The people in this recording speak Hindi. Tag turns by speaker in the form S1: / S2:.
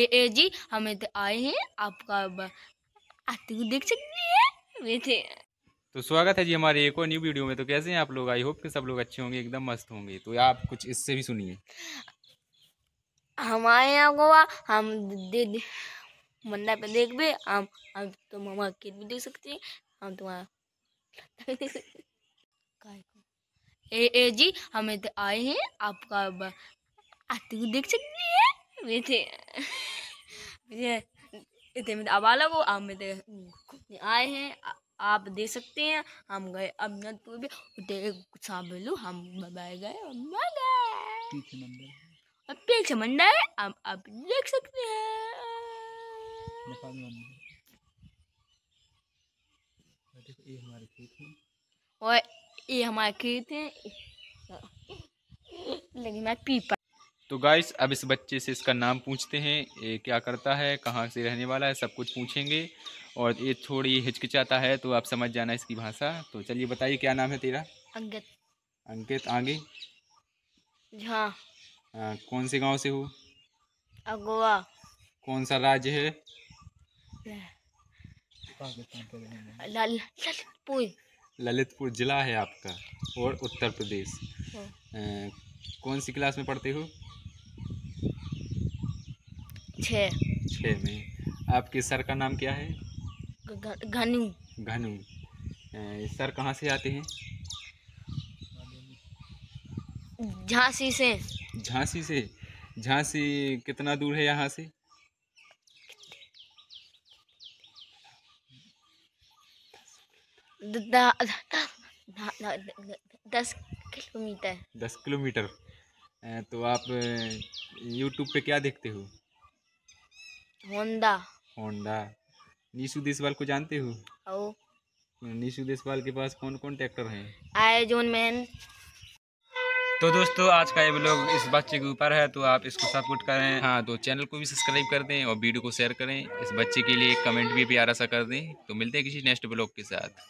S1: ए, जी हम आए हैं आपका आते हुए देख सकती है
S2: तो स्वागत है जी हमारे एक और न्यू वीडियो में तो कैसे हैं आप लोग आई होप कि सब लोग अच्छे होंगे एकदम मस्त होंगे तो आप कुछ इससे भी सुनिए
S1: हम आए हैं गोवा हम दे, दे मंदा पे देख भी हम हम तो मामा के भी देख सकते हैं हम तुम्हारा तो देख ए, ए जी हम आए हैं आपका आते हुए देख सकती है इतने में अबाला वो आप में आए हैं आप देख सकते हैं हम गए अमनतपुर भी साबलू हम बाय गए अब पीछे मंडा है आप आप देख सकते
S2: हैं हैं
S1: और ये हमारे खेत हैं लेकिन मैं पीपा
S2: तो गाइस अब इस बच्चे से इसका नाम पूछते हैं ये क्या करता है कहाँ से रहने वाला है सब कुछ पूछेंगे और ये थोड़ी हिचकिचाता है तो आप समझ जाना इसकी भाषा तो चलिए बताइए क्या नाम है तेरा अंकित अंकित आगे हाँ, हाँ कौन से गांव से हो अगोवा कौन सा राज्य है
S1: ललितपुर
S2: ललितपुर जिला है आपका और उत्तर प्रदेश हाँ। कौन सी क्लास में पढ़ते हो छः छः में आपके सर का नाम क्या है
S1: घनु
S2: घनु सर कहाँ से आते हैं झांसी से झांसी से झांसी कितना दूर है यहाँ से
S1: दस किलोमीटर
S2: दस किलोमीटर तो आप यूट्यूब पे क्या देखते हो होंडा होंडा निशु देशवाल को जानते
S1: हो
S2: निशु देशवाल के पास कौन कौन ट्रैक्टर है
S1: आई जोन मैन
S2: तो दोस्तों आज का ये ब्लॉग इस बच्चे के ऊपर है तो आप इसको सपोर्ट करें हाँ तो चैनल को भी सब्सक्राइब कर दें और वीडियो को शेयर करें इस बच्चे के लिए कमेंट भी प्यारा सा कर दें तो मिलते हैं किसी नेक्स्ट ब्लॉग के साथ